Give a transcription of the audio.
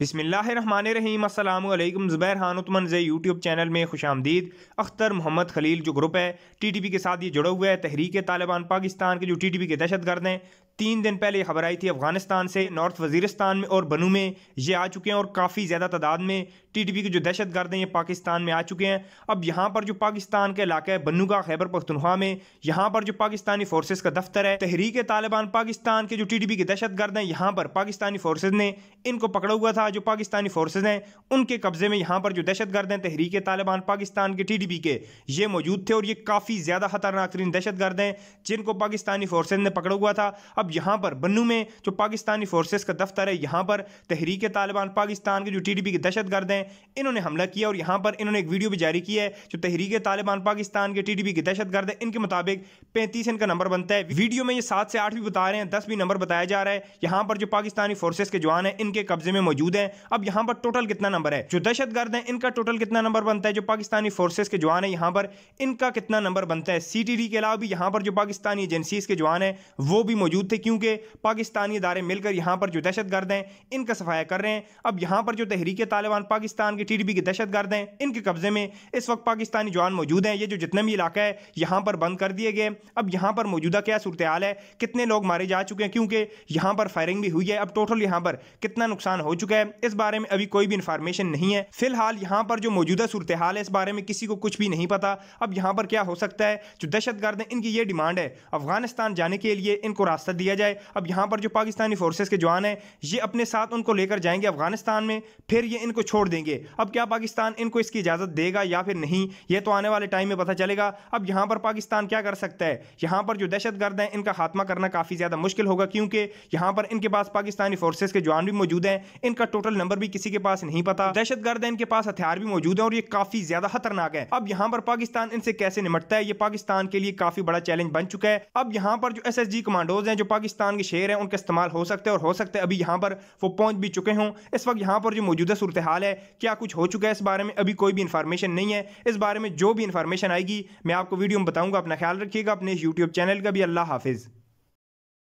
बिसमीम अल्लाम ज़ुबैर हान उतमन जय यूट्यूब चैनल में खुश आमदीद अख्तर मोहम्मद खलील जो ग्रुप है टी टी पी के साथ ये जुड़ा हुआ है तहरीक तालिबान पाकिस्तान के जो टी टी पी के दहशत गर्द हैं तीन दिन पहले ये खबर आई थी अफगानिस्तान से नॉर्थ वजीरस्तान में और बनू में ये आ चुके हैं और काफ़ी ज़्यादा तादाद में टी टी पी के जो दहशत गर्द हैं ये पाकिस्तान में आ चुके हैं अब यहाँ पर जो पाकिस्तान का इलाका है बनू का खैबर पख्तनख्वा में यहाँ पर जो पाकिस्तानी फोर्सेज का दफ्तर है तहरीक तालिबान पाकिस्तान के जो टी टी पी के दहशत गर्द हैं यहाँ पर पाकिस्तानी फोर्सेज ने इनको पकड़ा हुआ था तथा जो पाकिस्तानी फोर्सेज हैं उनके कब्जे में यहाँ पर जो दहशत गर्द हैं तहरीक तालिबान पाकिस्तान के टी के ये मौजूद थे और ये काफ़ी ज़्यादा खतरनाक तरीन दहशत गर्द हैं जिनको पाकिस्तानी फोर्सेज ने पकड़ा हुआ था अब यहाँ पर बन्नू में जो पाकिस्तानी फोर्सेज का दफ्तर है यहाँ पर तहरीक तालिबान पाकिस्तान के जो टी के दहशत गर्द हैं इन्होंने हमला किया और यहाँ पर इन्होंने एक वीडियो भी जारी किया है जो तहरीक तालिबान पाकिस्तान के टी के दहशत गर्द है इनके मुताबिक पैंतीस इनका नंबर बनता है वीडियो में ये सात से आठ भी बता रहे हैं दस भी नंबर बताया जा रहा है यहाँ पर जो पाकिस्तानी फोर्सेज के जवान हैं इनके कब्जे में मौजूद मौजूद है अब यहाँ पर टोटल कितना नंबर है जो दहशत गर्द है इनका टोटल कितना नंबर बनता है जो पाकिस्तानी फोर्सेज के जवान है यहाँ पर इनका कितना नंबर बनता है सी के अलावा भी यहाँ पर जो पाकिस्तानी एजेंसीज के जवान है वो भी मौजूद थे क्योंकि पाकिस्तानी इदारे मिलकर यहाँ पर जो दहशत गर्द हैं इनका सफाया कर रहे हैं अब यहाँ पर जो तहरीक तालिबान पाकिस्तान के टी के दहशत गर्द हैं इनके कब्जे में इस वक्त पाकिस्तानी जवान मौजूद हैं ये जो जितना भी इलाका है यहाँ पर बंद कर दिए गए अब यहाँ पर मौजूदा क्या सूरत हाल है कितने लोग मारे जा चुके हैं क्योंकि यहाँ पर फायरिंग भी हुई है अब टोटल यहाँ पर कितना नुकसान हो चुका है है इस बारे में अभी कोई भी इंफॉर्मेशन नहीं है फिलहाल यहाँ पर जो मौजूदा सूरत हाल है इस बारे में किसी को कुछ भी नहीं पता अब यहाँ पर क्या हो सकता है जो दहशत गर्द हैं इनकी ये डिमांड है अफगानिस्तान जाने के लिए इनको रास्ता दिया जाए अब यहाँ पर जो पाकिस्तानी फोर्सेज के जवान हैं ये अपने साथ उनको लेकर जाएंगे अफगानिस्तान में फिर ये इनको छोड़ देंगे अब क्या पाकिस्तान इनको इसकी इजाज़त देगा या फिर नहीं ये तो आने वाले टाइम में पता चलेगा अब यहाँ पर पाकिस्तान क्या कर सकता है यहाँ पर जो दहशत गर्द हैं इनका खात्मा करना काफ़ी ज़्यादा मुश्किल होगा क्योंकि यहाँ पर इनके पास पाकिस्तानी फोर्सेज के जवान भी मौजूद हैं इनका टोटल नंबर भी किसी के पास नहीं पता दहशत गर्द इनके पास हथियार भी मौजूद है और ये काफी ज्यादा खतरनाक है अब यहाँ पर पाकिस्तान इनसे कैसे निमटता है ये पाकिस्तान के लिए काफी बड़ा चैलेंज बन चुका है अब यहाँ पर जो एस एस जी कमांडोज है जो पाकिस्तान के शेर है उनका इस्तेमाल हो सकता है और हो सकता है अभी यहाँ पर वो पहुंच भी चुके हों इस वक्त यहाँ पर जो मौजूदा सूरत हाल है क्या कुछ हो चुका है इस बारे में अभी कोई भी इंफॉर्मेशन नहीं है इस बारे में जो भी इंफॉर्मेशन आएगी मैं आपको वीडियो में बताऊंगा अपना ख्याल रखिएगा अपने यूट्यूब चैनल का भी अल्लाह हाफिज़